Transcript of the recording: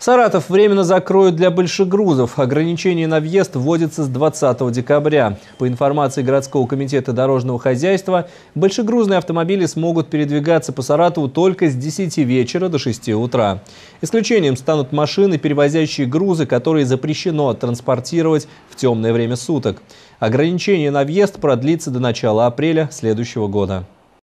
Саратов временно закроют для большегрузов. Ограничение на въезд вводится с 20 декабря. По информации городского комитета дорожного хозяйства, большегрузные автомобили смогут передвигаться по Саратову только с 10 вечера до 6 утра. Исключением станут машины, перевозящие грузы, которые запрещено транспортировать в темное время суток. Ограничение на въезд продлится до начала апреля следующего года.